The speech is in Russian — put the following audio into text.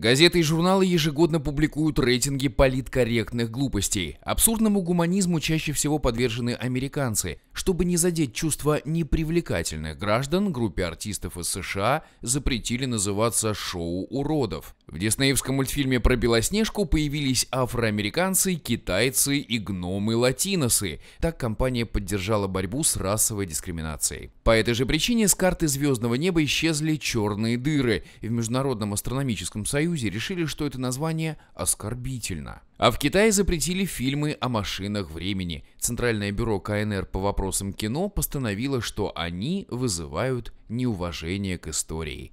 Газеты и журналы ежегодно публикуют рейтинги политкорректных глупостей. Абсурдному гуманизму чаще всего подвержены американцы, чтобы не задеть чувства непривлекательных граждан, группе артистов из США запретили называться «шоу уродов». В диснеевском мультфильме про Белоснежку появились афроамериканцы, китайцы и гномы-латиносы. Так компания поддержала борьбу с расовой дискриминацией. По этой же причине с карты звездного неба исчезли черные дыры. и В Международном астрономическом союзе решили, что это название оскорбительно. А в Китае запретили фильмы о машинах времени. Центральное бюро КНР по вопросам кино постановило, что они вызывают неуважение к истории.